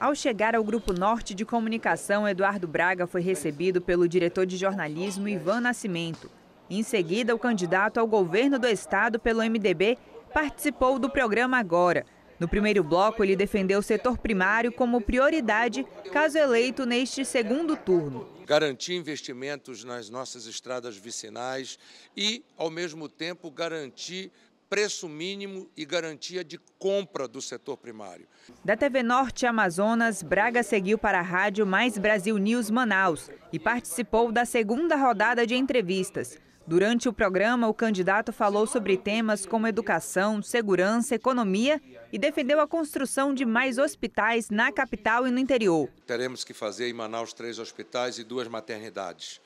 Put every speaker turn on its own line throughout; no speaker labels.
Ao chegar ao Grupo Norte de Comunicação, Eduardo Braga foi recebido pelo diretor de jornalismo Ivan Nascimento. Em seguida, o candidato ao governo do estado pelo MDB participou do programa Agora. No primeiro bloco, ele defendeu o setor primário como prioridade caso eleito neste segundo turno.
Garantir investimentos nas nossas estradas vicinais e, ao mesmo tempo, garantir preço mínimo e garantia de compra do setor primário.
Da TV Norte Amazonas, Braga seguiu para a rádio Mais Brasil News Manaus e participou da segunda rodada de entrevistas. Durante o programa, o candidato falou sobre temas como educação, segurança, economia e defendeu a construção de mais hospitais na capital e no interior.
Teremos que fazer em Manaus três hospitais e duas maternidades.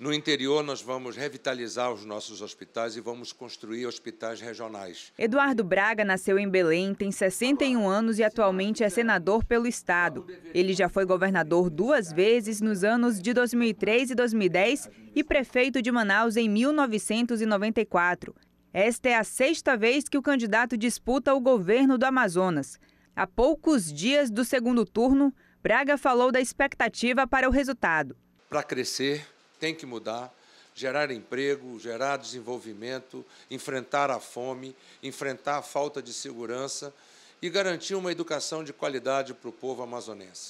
No interior, nós vamos revitalizar os nossos hospitais e vamos construir hospitais regionais.
Eduardo Braga nasceu em Belém, tem 61 anos e atualmente é senador pelo Estado. Ele já foi governador duas vezes nos anos de 2003 e 2010 e prefeito de Manaus em 1994. Esta é a sexta vez que o candidato disputa o governo do Amazonas. Há poucos dias do segundo turno, Braga falou da expectativa para o resultado.
Para crescer, tem que mudar gerar emprego, gerar desenvolvimento, enfrentar a fome, enfrentar a falta de segurança e garantir uma educação de qualidade para o povo amazonense.